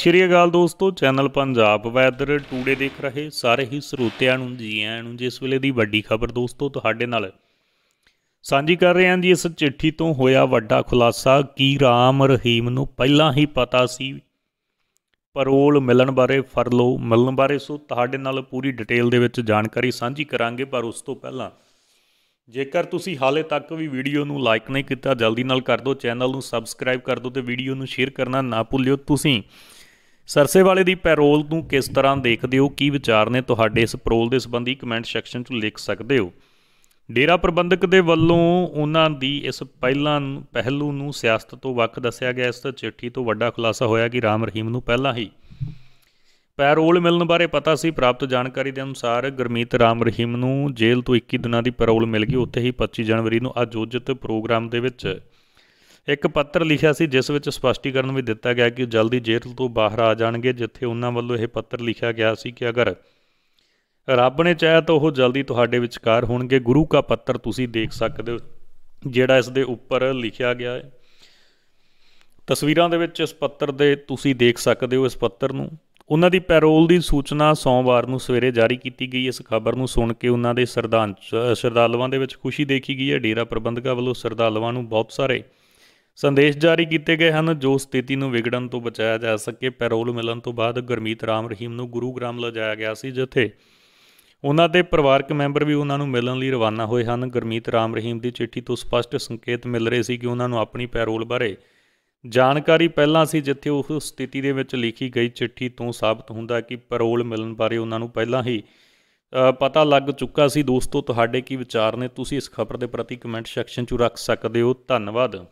ਸ਼੍ਰੀ ਅਕਾਲ ਦੋਸਤੋ channel Punjab weather today ਦੇਖ ਰਹੇ ਸਾਰੇ ਹੀ ਸਰੋਤਿਆਂ ਨੂੰ ਜੀ ਆਇਆਂ ਨੂੰ ਜਿਸ ਵੇਲੇ ਦੀ ਵੱਡੀ ਖਬਰ ਦੋਸਤੋ ਤੁਹਾਡੇ ਨਾਲ ਸਾਂਝੀ ਕਰ ਰਹੇ ਹਾਂ ਜੀ ਇਸ ਚਿੱਠੀ ਤੋਂ ਹੋਇਆ ਵੱਡਾ ਖੁਲਾਸਾ ਕੀ ਰਾਮ ਰਹੀਮ ਨੂੰ ਪਹਿਲਾਂ ਹੀ ਪਤਾ ਸੀ ਪਰੋਲ ਮਿਲਣ ਬਾਰੇ ਫਰਲੋ ਮਿਲਣ ਬਾਰੇ ਸੋ ਤੁਹਾਡੇ ਨਾਲ ਪੂਰੀ ਡਿਟੇਲ ਦੇ ਵਿੱਚ ਜਾਣਕਾਰੀ ਸਾਂਝੀ ਕਰਾਂਗੇ ਪਰ ਉਸ ਤੋਂ ਪਹਿਲਾਂ ਜੇਕਰ ਤੁਸੀਂ ਹਾਲੇ ਤੱਕ ਵੀ ਵੀਡੀਓ ਨੂੰ ਲਾਈਕ ਨਹੀਂ ਕੀਤਾ ਜਲਦੀ ਨਾਲ ਕਰ ਦਿਓ ਚੈਨਲ ਨੂੰ ਸਬਸਕ੍ਰਾਈਬ ਕਰ ਦਿਓ ਤੇ ਵੀਡੀਓ ਨੂੰ ਸ਼ੇਅਰ ਕਰਨਾ ਨਾ ਭੁੱਲਿਓ ਤੁਸੀਂ ਸਰਸੇ ਵਾਲੇ ਦੀ ਪੈਰੋਲ ਨੂੰ ਕਿਸ ਤਰ੍ਹਾਂ ਦੇਖਦੇ ਹੋ ਕੀ ਵਿਚਾਰ ਨੇ ਤੁਹਾਡੇ ਇਸ ਪੈਰੋਲ ਦੇ ਸੰਬੰਧੀ ਕਮੈਂਟ ਸੈਕਸ਼ਨ 'ਚ ਲਿਖ ਸਕਦੇ ਹੋ ਡੇਰਾ ਪ੍ਰਬੰਧਕ ਦੇ ਵੱਲੋਂ ਉਹਨਾਂ ਦੀ ਇਸ ਪਹਿਲਾਂ ਪਹਿਲੂ ਨੂੰ ਸਿਆਸਤ ਤੋਂ ਵੱਖ ਦੱਸਿਆ ਗਿਆ ਇਸ ਚਿੱਠੀ ਤੋਂ ਵੱਡਾ ਖੁਲਾਸਾ ਹੋਇਆ ਕਿ ਰਾਮ ਰਹੀਮ ਨੂੰ ਪਹਿਲਾਂ ਹੀ ਪੈਰੋਲ ਮਿਲਣ ਬਾਰੇ ਪਤਾ ਸੀ ਪ੍ਰਾਪਤ ਜਾਣਕਾਰੀ ਦੇ ਅਨੁਸਾਰ ਗਰਮੀਤ ਰਾਮ ਰਹੀਮ ਨੂੰ ਜੇਲ੍ਹ ਤੋਂ 21 ਦਿਨਾਂ ਦੀ ਪੈਰੋਲ ਮਿਲ ਗਈ ਉੱਥੇ ਹੀ 25 ਜਨਵਰੀ ਨੂੰ ਆਯੋਜਿਤ ਪ੍ਰੋਗਰਾਮ ਦੇ ਵਿੱਚ ਇੱਕ ਪੱਤਰ ਲਿਖਿਆ ਸੀ ਜਿਸ ਵਿੱਚ ਸਪਸ਼ਟੀਕਰਨ ਵੀ ਦਿੱਤਾ ਗਿਆ ਕਿ ਜਲਦੀ ਜੇਲ੍ਹ ਤੋਂ ਬਾਹਰ ਆ ਜਾਣਗੇ ਜਿੱਥੇ ਉਹਨਾਂ ਵੱਲੋਂ ਇਹ ਪੱਤਰ ਲਿਖਿਆ ਗਿਆ ਸੀ ਕਿ ਅਗਰ ਰੱਬ ਨੇ ਚਾਹਿਆ ਤਾਂ ਉਹ ਜਲਦੀ ਤੁਹਾਡੇ ਵਿਚਕਾਰ ਹੋਣਗੇ ਗੁਰੂ ਦਾ ਪੱਤਰ ਤੁਸੀਂ ਦੇਖ ਸਕਦੇ ਹੋ ਜਿਹੜਾ ਇਸ ਦੇ ਉੱਪਰ ਲਿਖਿਆ ਗਿਆ ਹੈ ਤਸਵੀਰਾਂ ਦੇ ਵਿੱਚ ਇਸ ਪੱਤਰ ਦੇ ਤੁਸੀਂ ਦੇਖ ਸਕਦੇ ਹੋ ਇਸ ਪੱਤਰ ਨੂੰ ਉਹਨਾਂ ਦੀ ਪੈਰੋਲ ਦੀ ਸੂਚਨਾ ਸੋਮਵਾਰ ਨੂੰ ਸਵੇਰੇ ਜਾਰੀ ਕੀਤੀ ਗਈ ਇਸ ਖਬਰ ਨੂੰ ਸੁਣ ਕੇ ਉਹਨਾਂ ਦੇ ਸਰਦਾਂ ਸ਼ਰਦਾਲਵਾਂ ਦੇ ਵਿੱਚ ਖੁਸ਼ੀ ਦੇਖੀ ਗਈ ਹੈ ਡੇਰਾ ਪ੍ਰਬੰਧਕਾਂ ਵੱਲੋਂ ਸਰਦਾਲੂਆਂ ਨੂੰ ਬਹੁਤ ਸਾਰੇ ਸੰਦੇਸ਼ ਜਾਰੀ ਕੀਤੇ ਗਏ ਹਨ ਜੋ ਸਥਿਤੀ ਨੂੰ ਵਿਗੜਨ ਤੋਂ ਬਚਾਇਆ ਜਾ ਸਕੇ ਪੈਰੋਲ ਮਿਲਣ ਤੋਂ ਬਾਅਦ ਗਰਮੀਤ ਰਾਮ ਰਹੀਮ ਨੂੰ ਗੁਰੂਗ੍ਰਾਮ ਲਿਜਾਇਆ ਗਿਆ ਸੀ ਜਿੱਥੇ ਉਹਨਾਂ ਦੇ ਪਰਿਵਾਰਕ ਮੈਂਬਰ ਵੀ ਉਹਨਾਂ ਨੂੰ ਮਿਲਣ ਲਈ ਰਵਾਨਾ ਹੋਏ ਹਨ ਗਰਮੀਤ ਰਾਮ ਰਹੀਮ ਦੀ ਚਿੱਠੀ ਤੋਂ ਸਪਸ਼ਟ ਸੰਕੇਤ ਮਿਲ ਰਹੇ ਸੀ ਕਿ ਉਹਨਾਂ ਨੂੰ ਆਪਣੀ ਪੈਰੋਲ ਬਾਰੇ ਜਾਣਕਾਰੀ ਪਹਿਲਾਂ ਸੀ ਜਿੱਥੇ ਉਹ ਸਥਿਤੀ ਦੇ ਵਿੱਚ ਲਿਖੀ ਗਈ ਚਿੱਠੀ ਤੋਂ ਸਾਬਤ ਹੁੰਦਾ ਕਿ ਪੈਰੋਲ ਮਿਲਣ ਬਾਰੇ ਉਹਨਾਂ ਨੂੰ ਪਹਿਲਾਂ ਹੀ ਪਤਾ ਲੱਗ ਚੁੱਕਾ ਸੀ ਦੋਸਤੋ ਤੁਹਾਡੇ ਕੀ ਵਿਚਾਰ ਨੇ ਤੁਸੀਂ ਇਸ ਖਬਰ ਦੇ ਪ੍ਰਤੀ ਕਮੈਂਟ ਸੈਕਸ਼ਨ 'ਚ ਰੱਖ ਸਕਦੇ ਹੋ ਧੰਨਵਾਦ